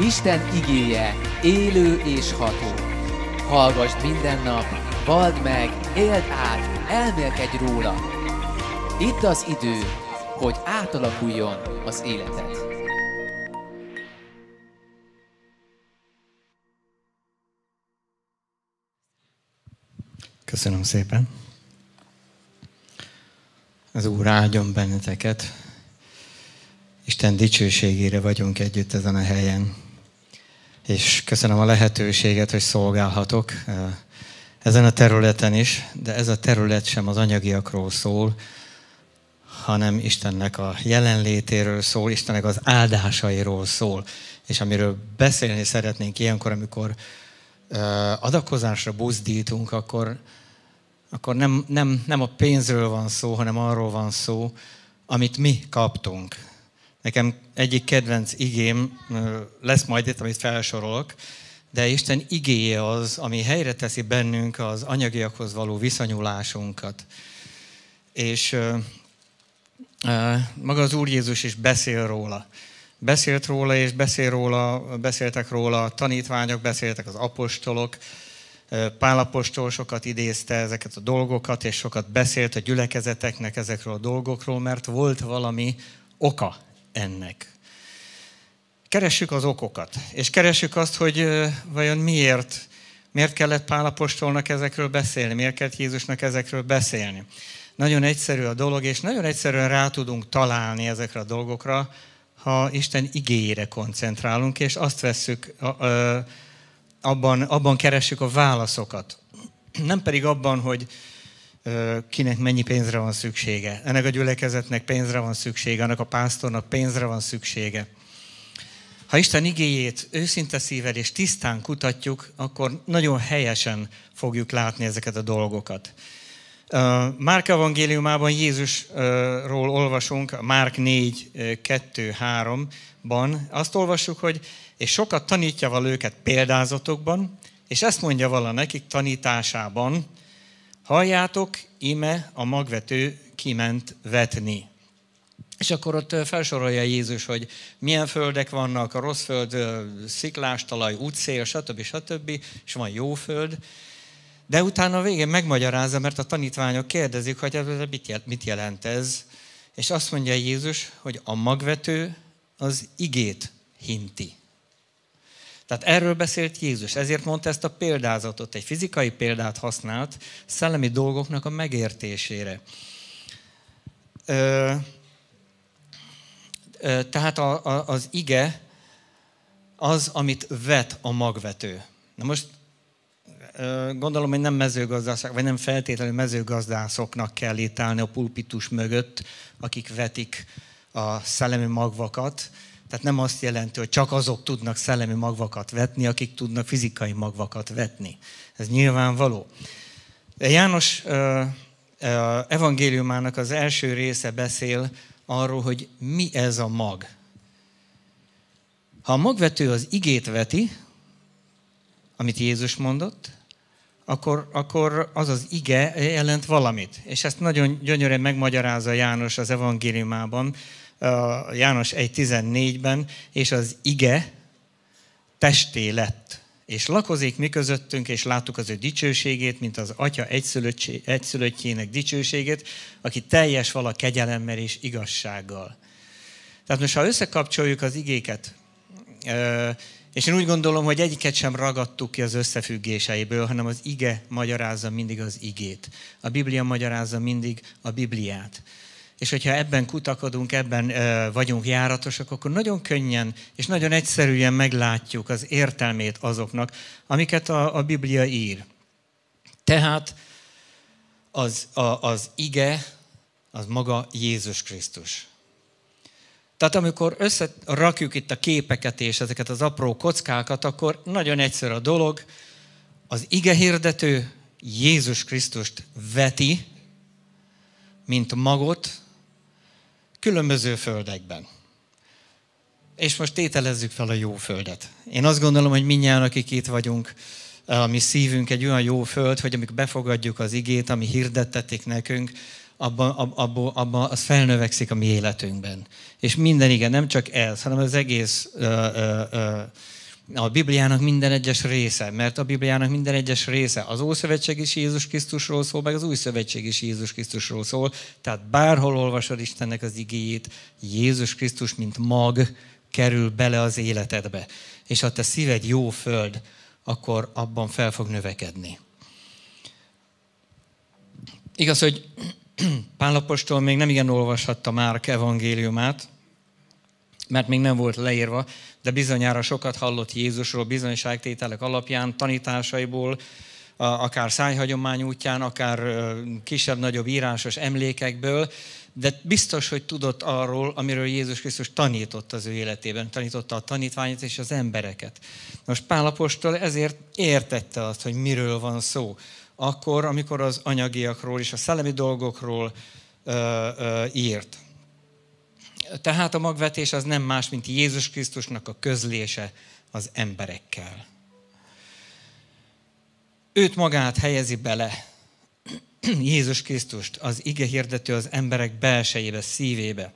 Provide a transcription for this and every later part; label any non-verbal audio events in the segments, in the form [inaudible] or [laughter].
Isten igéje élő és ható. Hallgassd minden nap, vald meg, éld át, elmélkedj róla. Itt az idő, hogy átalakuljon az életed. Köszönöm szépen. Az Úr áldjon benneteket. Isten dicsőségére vagyunk együtt ezen a helyen és köszönöm a lehetőséget, hogy szolgálhatok eh, ezen a területen is, de ez a terület sem az anyagiakról szól, hanem Istennek a jelenlétéről szól, Istennek az áldásairól szól. És amiről beszélni szeretnénk ilyenkor, amikor eh, adakozásra buzdítunk, akkor, akkor nem, nem, nem a pénzről van szó, hanem arról van szó, amit mi kaptunk. Nekem egyik kedvenc igém lesz majd itt, amit felsorolok, de Isten igéje az, ami helyre teszi bennünk az anyagiakhoz való viszonyulásunkat. És uh, maga az Úr Jézus is beszél róla. Beszélt róla, és beszél róla, beszéltek róla a tanítványok, beszéltek az apostolok, Pálapostól sokat idézte ezeket a dolgokat, és sokat beszélt a gyülekezeteknek ezekről a dolgokról, mert volt valami oka ennek. Keressük az okokat, és keressük azt, hogy vajon miért, miért kellett Pálapostolnak ezekről beszélni, miért kellett Jézusnak ezekről beszélni. Nagyon egyszerű a dolog, és nagyon egyszerűen rá tudunk találni ezekre a dolgokra, ha Isten igényére koncentrálunk, és azt vesszük, abban, abban keressük a válaszokat. Nem pedig abban, hogy, kinek mennyi pénzre van szüksége. Ennek a gyülekezetnek pénzre van szüksége, annak a pásztornak pénzre van szüksége. Ha Isten igéjét őszinte szívvel és tisztán kutatjuk, akkor nagyon helyesen fogjuk látni ezeket a dolgokat. Márk evangéliumában Jézusról olvasunk, Márk 4, 2, 3-ban. Azt olvassuk, hogy és sokat tanítja val őket példázatokban, és ezt mondja vala nekik tanításában, Halljátok, íme a magvető kiment vetni. És akkor ott felsorolja Jézus, hogy milyen földek vannak, a rossz föld, sziklás talaj, útszél, stb. stb. És van jó föld. De utána a végén megmagyarázza, mert a tanítványok kérdezik, hogy ez mit jelent ez. És azt mondja Jézus, hogy a magvető az igét hinti. Tehát erről beszélt Jézus, ezért mondta ezt a példázatot, egy fizikai példát használt szellemi dolgoknak a megértésére. Ö, ö, tehát a, a, az ige az, amit vet a magvető. Na most gondolom, hogy nem mezőgazdászok, vagy nem feltétlenül mezőgazdászoknak kell itt állni a pulpitus mögött, akik vetik a szellemi magvakat, tehát nem azt jelenti, hogy csak azok tudnak szellemi magvakat vetni, akik tudnak fizikai magvakat vetni. Ez nyilvánvaló. De János evangéliumának az első része beszél arról, hogy mi ez a mag. Ha a magvető az igét veti, amit Jézus mondott, akkor, akkor az az ige jelent valamit. És ezt nagyon gyönyörűen megmagyarázza János az evangéliumában, János 1.14-ben, és az ige testé lett, és lakozik mi közöttünk, és láttuk az ő dicsőségét, mint az atya egyszülöttjének dicsőségét, aki teljes vala kegyelemmel és igazsággal. Tehát most, ha összekapcsoljuk az igéket, és én úgy gondolom, hogy egyiket sem ragadtuk ki az összefüggéseiből, hanem az ige magyarázza mindig az igét. A Biblia magyarázza mindig a Bibliát és hogyha ebben kutakodunk, ebben vagyunk járatosak, akkor nagyon könnyen és nagyon egyszerűen meglátjuk az értelmét azoknak, amiket a, a Biblia ír. Tehát az, a, az ige, az maga Jézus Krisztus. Tehát amikor összerakjuk itt a képeket és ezeket az apró kockákat, akkor nagyon egyszerű a dolog, az ige hirdető Jézus Krisztust veti, mint magot, különböző földekben. És most tételezzük fel a jó földet. Én azt gondolom, hogy minnyáján, akik itt vagyunk, a mi szívünk egy olyan jó föld, hogy amikor befogadjuk az igét, ami hirdettetik nekünk, abban abba, abba, az felnövekszik a mi életünkben. És minden igen, nem csak ez, hanem az egész uh, uh, uh, a Bibliának minden egyes része, mert a Bibliának minden egyes része az Ószövetség is Jézus Krisztusról szól, meg az Új Szövetség is Jézus Krisztusról szól. Tehát bárhol olvasod Istennek az igéjét, Jézus Krisztus, mint mag, kerül bele az életedbe. És ha te szíved jó föld, akkor abban fel fog növekedni. Igaz, hogy [clears throat] Lapostól még nem igen olvashatta Márk evangéliumát, mert még nem volt leírva, de bizonyára sokat hallott Jézusról bizonyságtételek alapján, tanításaiból, akár szájhagyomány útján, akár kisebb-nagyobb írásos emlékekből, de biztos, hogy tudott arról, amiről Jézus Krisztus tanított az ő életében, tanította a tanítványt és az embereket. Most Pálapostól ezért értette azt, hogy miről van szó. Akkor, amikor az anyagiakról és a szellemi dolgokról ö, ö, írt. Tehát a magvetés az nem más, mint Jézus Krisztusnak a közlése az emberekkel. Őt magát helyezi bele, [clears throat] Jézus Krisztust, az ige hirdető az emberek belsejébe, szívébe.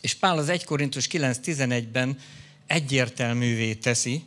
És Pál az 1 Korintus 9.11-ben egyértelművé teszi,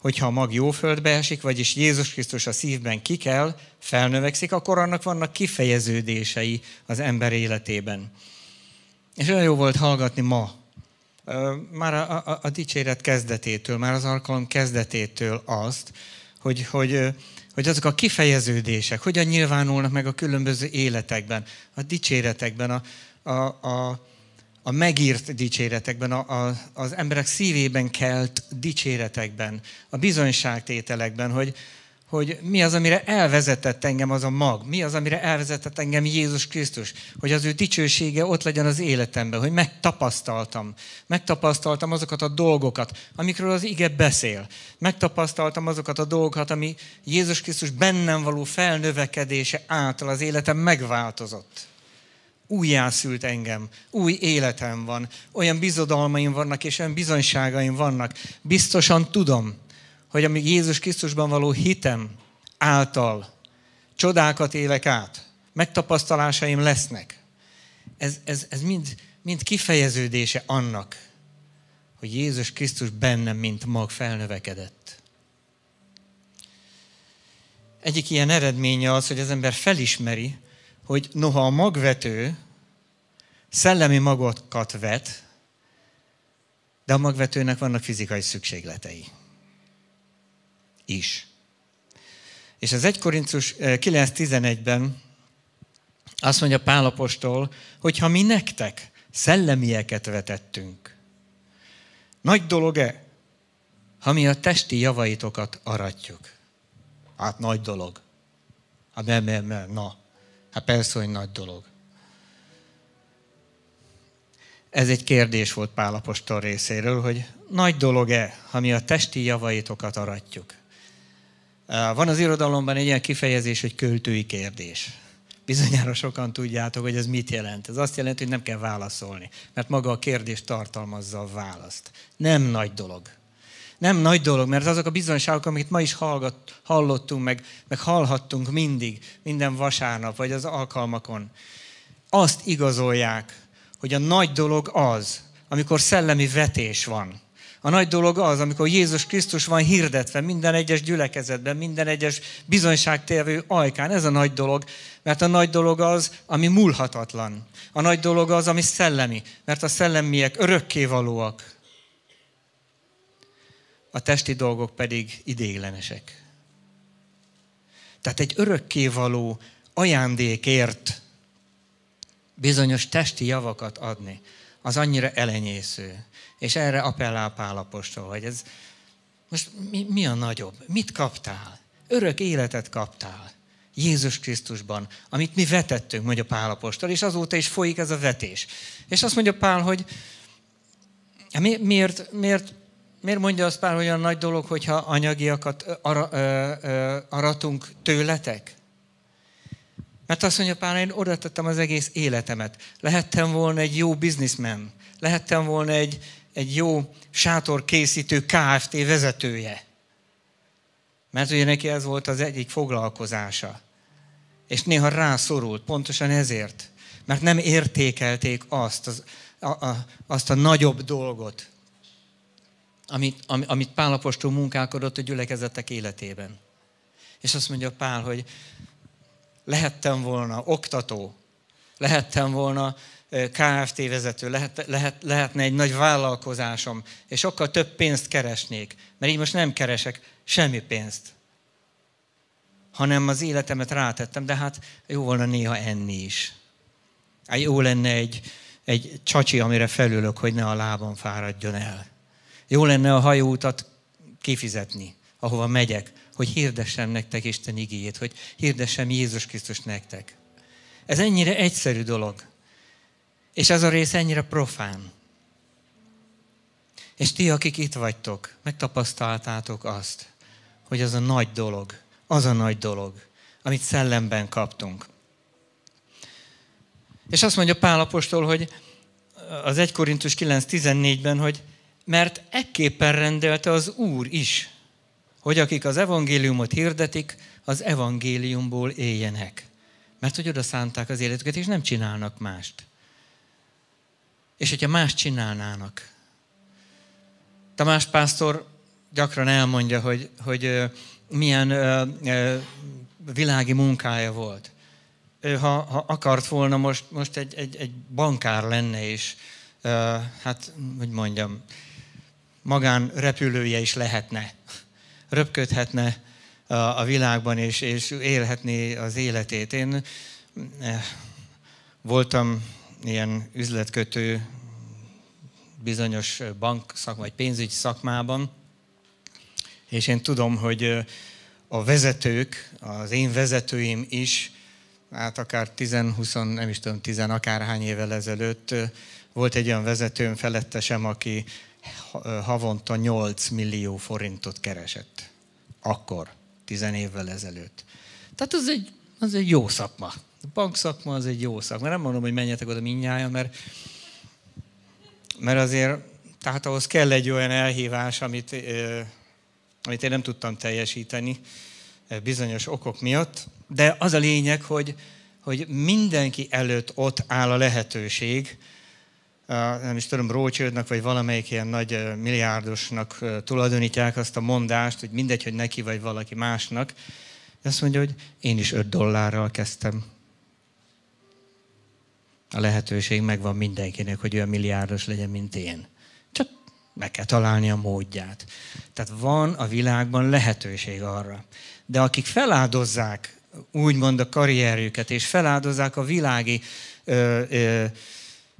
hogyha a mag jó földbe esik, vagyis Jézus Krisztus a szívben kikel, felnövekszik, akkor annak vannak kifejeződései az ember életében. És olyan jó volt hallgatni ma, már a, a, a dicséret kezdetétől, már az alkalom kezdetétől azt, hogy, hogy, hogy azok a kifejeződések hogyan nyilvánulnak meg a különböző életekben, a dicséretekben, a, a, a, a megírt dicséretekben, a, a, az emberek szívében kelt dicséretekben, a bizonyságtételekben, hogy, hogy mi az, amire elvezetett engem az a mag, mi az, amire elvezetett engem Jézus Krisztus, hogy az ő dicsősége ott legyen az életemben, hogy megtapasztaltam, megtapasztaltam azokat a dolgokat, amikről az ige beszél, megtapasztaltam azokat a dolgokat, ami Jézus Krisztus bennem való felnövekedése által az életem megváltozott újjászült engem, új életem van, olyan bizodalmaim vannak és olyan bizonyságaim vannak. Biztosan tudom, hogy amíg Jézus Krisztusban való hitem által csodákat élek át, megtapasztalásaim lesznek. Ez, ez, ez mind, mind kifejeződése annak, hogy Jézus Krisztus bennem, mint mag felnövekedett. Egyik ilyen eredménye az, hogy az ember felismeri, hogy noha a magvető szellemi magokat vet, de a magvetőnek vannak fizikai szükségletei is. És az 1 Korintus 9.11-ben eh, azt mondja Pálapostól, hogy ha mi nektek szellemieket vetettünk, nagy dolog-e, ha mi a testi javaitokat aratjuk? Hát nagy dolog. Hát nem, nem, nem, na. Hát persze, hogy nagy dolog. Ez egy kérdés volt Pálapostól részéről, hogy nagy dolog-e, ha mi a testi javaitokat aratjuk? Van az irodalomban egy ilyen kifejezés, hogy költői kérdés. Bizonyára sokan tudjátok, hogy ez mit jelent. Ez azt jelenti, hogy nem kell válaszolni, mert maga a kérdés tartalmazza a választ. Nem nagy dolog. Nem nagy dolog, mert azok a bizonyságok, amiket ma is hallgat, hallottunk, meg, meg hallhattunk mindig, minden vasárnap, vagy az alkalmakon, azt igazolják, hogy a nagy dolog az, amikor szellemi vetés van, a nagy dolog az, amikor Jézus Krisztus van hirdetve minden egyes gyülekezetben, minden egyes bizonyságtévő ajkán. Ez a nagy dolog, mert a nagy dolog az, ami múlhatatlan. A nagy dolog az, ami szellemi, mert a szellemiek örökkévalóak. A testi dolgok pedig idéglenesek. Tehát egy örökkévaló ajándékért bizonyos testi javakat adni, az annyira elenyésző. És erre appellál Pálapostól, hogy ez most mi, mi a nagyobb? Mit kaptál? Örök életet kaptál. Jézus Krisztusban, amit mi vetettünk, mondja Pál apostol, és azóta is folyik ez a vetés. És azt mondja Pál, hogy hát mi, miért, miért, miért mondja azt Pál, hogy olyan nagy dolog, hogyha anyagiakat ara, ö, ö, aratunk tőletek? Mert azt mondja Pál, én oda tettem az egész életemet. Lehettem volna egy jó bizniszmen, lehettem volna egy, egy jó sátorkészítő KFT vezetője. Mert ugye neki ez volt az egyik foglalkozása. És néha rászorult, pontosan ezért. Mert nem értékelték azt, az, a, a, azt a nagyobb dolgot, amit, am, amit Pál Apostol munkálkodott a gyülekezetek életében. És azt mondja Pál, hogy lehettem volna oktató, lehettem volna KFT vezető, lehet, lehet, lehetne egy nagy vállalkozásom, és sokkal több pénzt keresnék, mert így most nem keresek semmi pénzt, hanem az életemet rátettem, de hát jó volna néha enni is. Hát jó lenne egy, egy csacsi, amire felülök, hogy ne a lábam fáradjon el. Jó lenne a hajóutat kifizetni, ahova megyek, hogy hirdessem nektek Isten igéjét, hogy hirdessem Jézus Krisztus nektek. Ez ennyire egyszerű dolog. És ez a rész ennyire profán. És ti, akik itt vagytok, megtapasztaltátok azt, hogy az a nagy dolog, az a nagy dolog, amit szellemben kaptunk. És azt mondja Pál Apostol, hogy az 1 Korintus 9.14-ben, hogy mert ekképpen rendelte az Úr is, hogy akik az evangéliumot hirdetik, az evangéliumból éljenek. Mert hogy oda szánták az életüket, és nem csinálnak mást és hogyha más csinálnának. Tamás pásztor gyakran elmondja, hogy, hogy milyen világi munkája volt. Ő, ha, ha akart volna, most, most egy, egy, egy bankár lenne, és hát, hogy mondjam, magán repülője is lehetne. Röpködhetne a világban, és, és élhetné az életét. Én voltam ilyen üzletkötő bizonyos bank szakma, vagy pénzügy szakmában, és én tudom, hogy a vezetők, az én vezetőim is, hát akár 10-20, nem is tudom, 10 akárhány évvel ezelőtt volt egy olyan vezetőm felettesem, aki havonta 8 millió forintot keresett. Akkor, 10 évvel ezelőtt. Tehát az egy, az egy jó szakma. A bankszakma az egy jó szakma. Nem mondom, hogy menjetek oda minnyáján, mert, mert azért, tehát ahhoz kell egy olyan elhívás, amit, amit én nem tudtam teljesíteni bizonyos okok miatt. De az a lényeg, hogy, hogy mindenki előtt ott áll a lehetőség, nem is tudom, Rócsődnek, vagy valamelyik ilyen nagy milliárdosnak tulajdonítják azt a mondást, hogy mindegy, hogy neki vagy valaki másnak. azt mondja, hogy én is 5 dollárral kezdtem a lehetőség megvan mindenkinek, hogy olyan milliárdos legyen, mint én. Csak meg kell találni a módját. Tehát van a világban lehetőség arra. De akik feláldozzák úgymond a karrierjüket, és feláldozzák a világi ö, ö,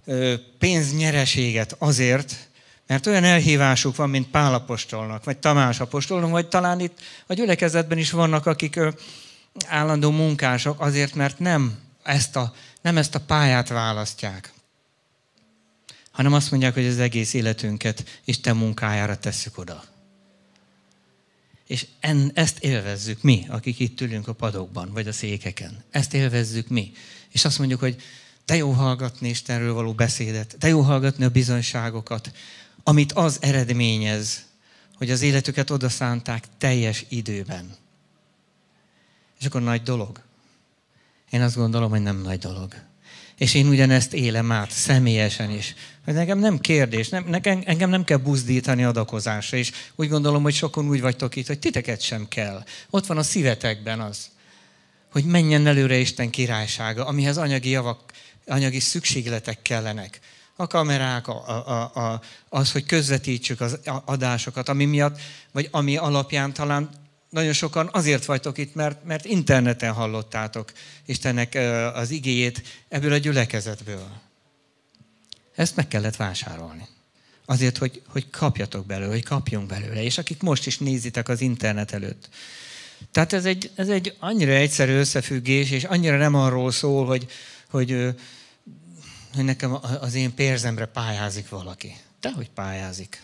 ö, pénznyereséget azért, mert olyan elhívásuk van, mint Pál apostolnak, vagy Tamás apostolnak, vagy talán itt a gyülekezetben is vannak, akik ö, állandó munkások, azért, mert nem ezt a nem ezt a pályát választják, hanem azt mondják, hogy az egész életünket Isten munkájára tesszük oda. És en, ezt élvezzük mi, akik itt ülünk a padokban, vagy a székeken. Ezt élvezzük mi. És azt mondjuk, hogy te jó hallgatni Istenről való beszédet, te jó hallgatni a bizonyságokat, amit az eredményez, hogy az életüket odaszánták teljes időben. És akkor nagy dolog én azt gondolom, hogy nem nagy dolog. És én ugyanezt élem át, személyesen is. Hogy nekem nem kérdés, nem, nekem, engem nem kell buzdítani adakozásra, és úgy gondolom, hogy sokan úgy vagytok itt, hogy titeket sem kell. Ott van a szívetekben az, hogy menjen előre Isten királysága, amihez anyagi javak, anyagi szükségletek kellenek. A kamerák, a, a, a, az, hogy közvetítsük az adásokat, ami miatt, vagy ami alapján talán nagyon sokan azért vagytok itt, mert, mert interneten hallottátok Istennek az igéjét ebből a gyülekezetből. Ezt meg kellett vásárolni. Azért, hogy, hogy kapjatok belőle, hogy kapjunk belőle. És akik most is nézitek az internet előtt. Tehát ez egy, ez egy annyira egyszerű összefüggés, és annyira nem arról szól, hogy, hogy, hogy nekem az én pénzemre pályázik valaki. Dehogy pályázik.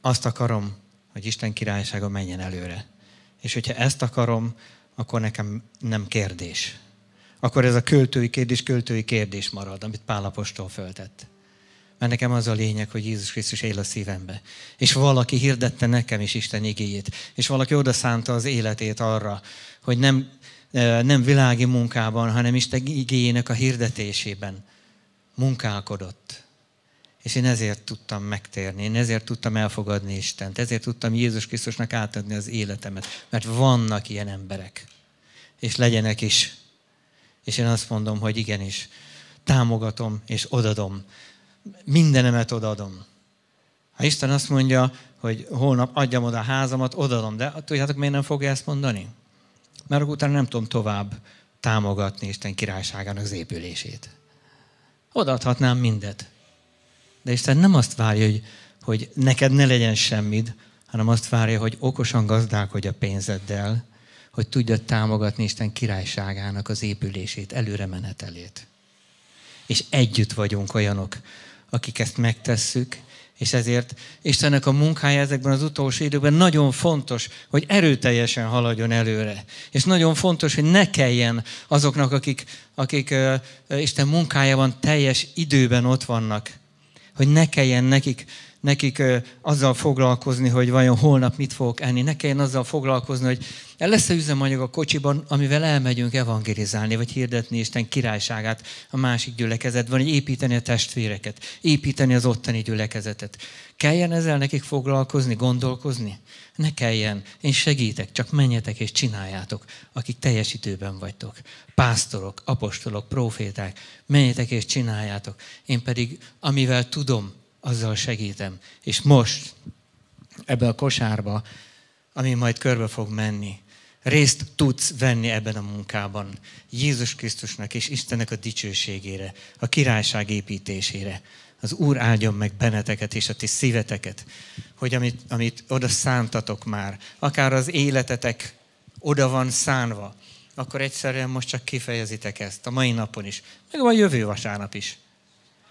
Azt akarom, hogy Isten királysága menjen előre. És hogyha ezt akarom, akkor nekem nem kérdés. Akkor ez a költői kérdés, költői kérdés marad, amit Pálapostól föltett. Mert nekem az a lényeg, hogy Jézus Krisztus él a szívembe. És valaki hirdette nekem is Isten igéjét. És valaki szánta az életét arra, hogy nem, e, nem világi munkában, hanem Isten igéjének a hirdetésében munkálkodott. És én ezért tudtam megtérni, én ezért tudtam elfogadni Istent, ezért tudtam Jézus Krisztusnak átadni az életemet, mert vannak ilyen emberek, és legyenek is. És én azt mondom, hogy igenis, támogatom és odadom. Mindenemet odadom. Ha Isten azt mondja, hogy holnap adjam oda a házamat, odadom, de tudjátok, miért nem fogja ezt mondani? Mert utána nem tudom tovább támogatni Isten királyságának az épülését. Odaadhatnám mindet. De Isten nem azt várja, hogy, hogy neked ne legyen semmid, hanem azt várja, hogy okosan gazdálkodj a pénzeddel, hogy tudjad támogatni Isten királyságának az épülését, előre menetelét. És együtt vagyunk olyanok, akik ezt megtesszük, és ezért Istennek a munkája ezekben az utolsó időben nagyon fontos, hogy erőteljesen haladjon előre. És nagyon fontos, hogy ne kelljen azoknak, akik, akik uh, Isten munkájában teljes időben ott vannak, hogy ne kelljen nekik nekik azzal foglalkozni, hogy vajon holnap mit fogok enni, ne kelljen azzal foglalkozni, hogy lesz-e üzemanyag a kocsiban, amivel elmegyünk evangelizálni, vagy hirdetni Isten királyságát a másik gyülekezetben, vagy építeni a testvéreket, építeni az ottani gyülekezetet. Kelljen ezzel nekik foglalkozni, gondolkozni? Ne kelljen. Én segítek, csak menjetek és csináljátok, akik teljesítőben vagytok. Pásztorok, apostolok, proféták, menjetek és csináljátok. Én pedig, amivel tudom, azzal segítem. És most ebbe a kosárba, ami majd körbe fog menni, részt tudsz venni ebben a munkában. Jézus Krisztusnak és Istennek a dicsőségére, a királyság építésére. Az Úr áldjon meg benneteket és a ti szíveteket, hogy amit, amit oda szántatok már, akár az életetek oda van szánva, akkor egyszerűen most csak kifejezitek ezt a mai napon is, meg a jövő vasárnap is,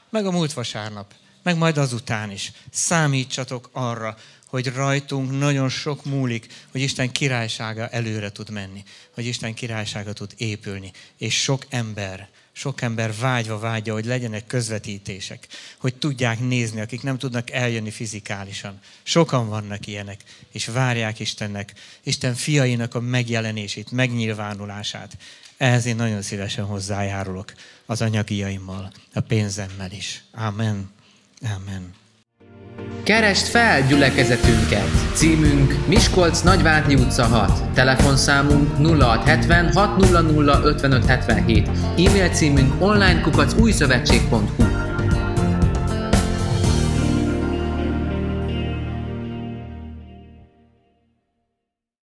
meg a múlt vasárnap meg majd azután is. Számítsatok arra, hogy rajtunk nagyon sok múlik, hogy Isten királysága előre tud menni, hogy Isten királysága tud épülni, és sok ember sok ember vágyva vágya, hogy legyenek közvetítések, hogy tudják nézni, akik nem tudnak eljönni fizikálisan. Sokan vannak ilyenek, és várják Istennek, Isten fiainak a megjelenését, megnyilvánulását. Ehhez én nagyon szívesen hozzájárulok az anyagiaimmal, a pénzemmel is. Amen. Amen. Keresd fel gyülekezetünket! Címünk Miskolc Nagyvárnyi utca 6, telefonszámunk 0670 600 5577, e-mail címünk onlinekukacújszövetség.hu